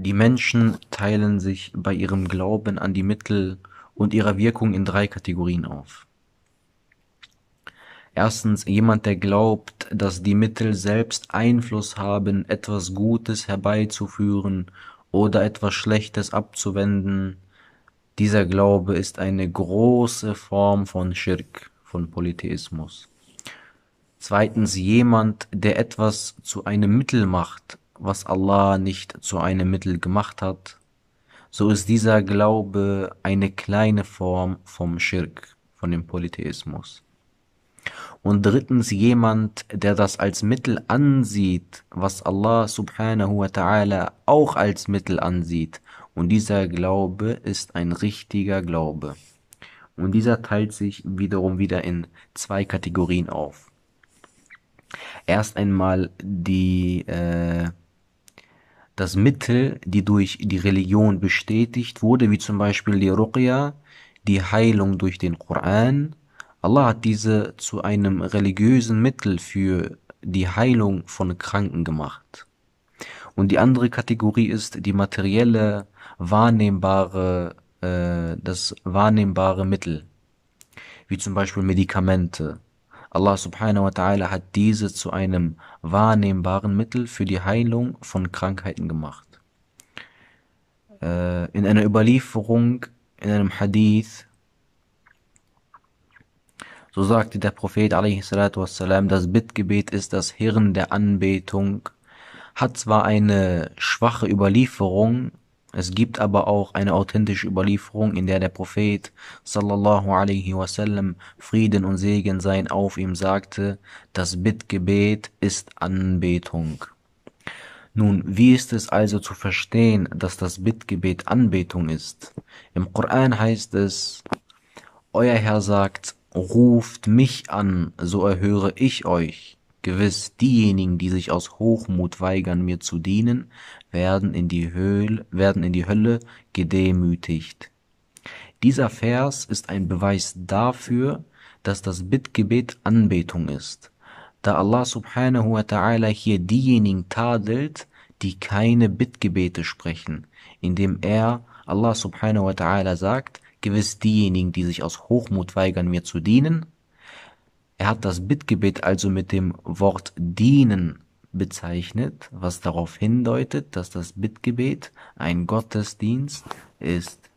Die Menschen teilen sich bei ihrem Glauben an die Mittel und ihrer Wirkung in drei Kategorien auf. Erstens jemand, der glaubt, dass die Mittel selbst Einfluss haben, etwas Gutes herbeizuführen oder etwas Schlechtes abzuwenden. Dieser Glaube ist eine große Form von Schirk, von Polytheismus. Zweitens jemand, der etwas zu einem Mittel macht, was Allah nicht zu einem Mittel gemacht hat, so ist dieser Glaube eine kleine Form vom Schirk, von dem Polytheismus. Und drittens jemand, der das als Mittel ansieht, was Allah subhanahu wa ta'ala auch als Mittel ansieht. Und dieser Glaube ist ein richtiger Glaube. Und dieser teilt sich wiederum wieder in zwei Kategorien auf. Erst einmal die äh, das Mittel, die durch die Religion bestätigt wurde, wie zum Beispiel die Ruqya, die Heilung durch den Koran, Allah hat diese zu einem religiösen Mittel für die Heilung von Kranken gemacht. Und die andere Kategorie ist die materielle, wahrnehmbare, äh, das wahrnehmbare Mittel, wie zum Beispiel Medikamente, Allah subhanahu wa ta'ala hat diese zu einem wahrnehmbaren Mittel für die Heilung von Krankheiten gemacht. Äh, in einer Überlieferung, in einem Hadith, so sagte der Prophet wassalam, das Bittgebet ist das Hirn der Anbetung, hat zwar eine schwache Überlieferung, es gibt aber auch eine authentische Überlieferung, in der der Prophet sallallahu alaihi wasallam Frieden und Segen sein auf ihm sagte, das Bittgebet ist Anbetung. Nun, wie ist es also zu verstehen, dass das Bittgebet Anbetung ist? Im Koran heißt es, Euer Herr sagt, ruft mich an, so erhöre ich euch. Gewiss, diejenigen, die sich aus Hochmut weigern, mir zu dienen, werden in die, Höhl, werden in die Hölle gedemütigt. Dieser Vers ist ein Beweis dafür, dass das Bittgebet Anbetung ist, da Allah subhanahu wa ta'ala hier diejenigen tadelt, die keine Bittgebete sprechen, indem er, Allah subhanahu wa ta'ala sagt, gewiss diejenigen, die sich aus Hochmut weigern, mir zu dienen, er hat das Bittgebet also mit dem Wort dienen bezeichnet, was darauf hindeutet, dass das Bittgebet ein Gottesdienst ist